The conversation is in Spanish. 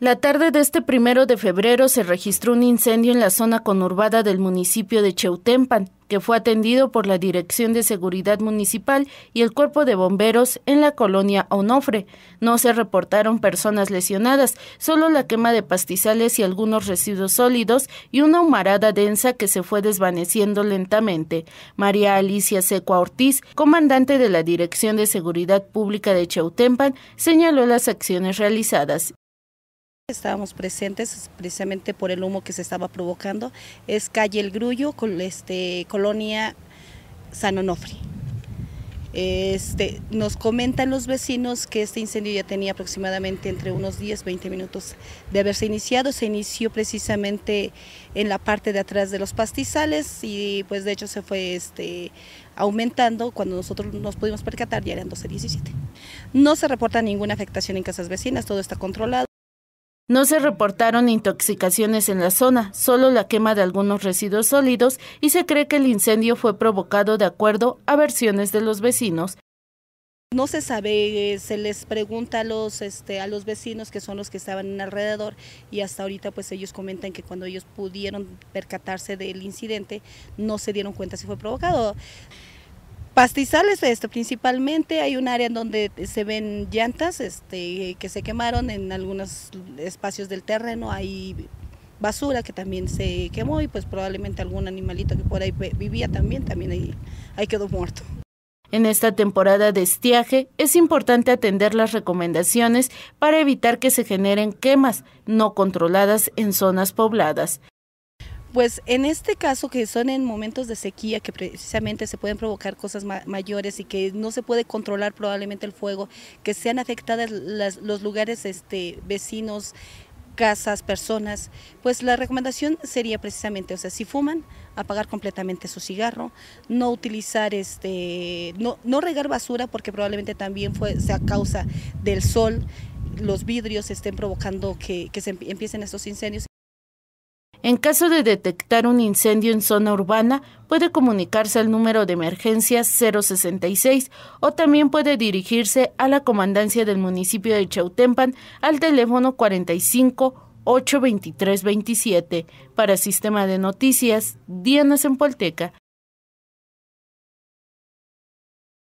La tarde de este primero de febrero se registró un incendio en la zona conurbada del municipio de Cheutempan, que fue atendido por la Dirección de Seguridad Municipal y el Cuerpo de Bomberos en la colonia Onofre. No se reportaron personas lesionadas, solo la quema de pastizales y algunos residuos sólidos y una humarada densa que se fue desvaneciendo lentamente. María Alicia Secua Ortiz, comandante de la Dirección de Seguridad Pública de Cheutempan, señaló las acciones realizadas Estábamos presentes precisamente por el humo que se estaba provocando. Es calle El Grullo, con este, colonia San Onofre. Este, nos comentan los vecinos que este incendio ya tenía aproximadamente entre unos 10, 20 minutos de haberse iniciado. Se inició precisamente en la parte de atrás de los pastizales y pues de hecho se fue este, aumentando. Cuando nosotros nos pudimos percatar ya eran 12, 17. No se reporta ninguna afectación en casas vecinas, todo está controlado. No se reportaron intoxicaciones en la zona, solo la quema de algunos residuos sólidos y se cree que el incendio fue provocado de acuerdo a versiones de los vecinos. No se sabe, eh, se les pregunta a los, este, a los vecinos que son los que estaban alrededor y hasta ahorita pues ellos comentan que cuando ellos pudieron percatarse del incidente no se dieron cuenta si fue provocado. Pastizales este, principalmente, hay un área en donde se ven llantas este, que se quemaron en algunos espacios del terreno, hay basura que también se quemó y pues probablemente algún animalito que por ahí vivía también, también ahí quedó muerto. En esta temporada de estiaje es importante atender las recomendaciones para evitar que se generen quemas no controladas en zonas pobladas. Pues en este caso que son en momentos de sequía que precisamente se pueden provocar cosas mayores y que no se puede controlar probablemente el fuego, que sean afectadas los lugares este, vecinos, casas, personas, pues la recomendación sería precisamente, o sea, si fuman, apagar completamente su cigarro, no utilizar este, no, no regar basura porque probablemente también fue sea causa del sol los vidrios estén provocando que, que se empiecen estos incendios. En caso de detectar un incendio en zona urbana, puede comunicarse al número de emergencia 066 o también puede dirigirse a la comandancia del municipio de Chautempan al teléfono 45 823 27 para Sistema de Noticias Diana Sempolteca.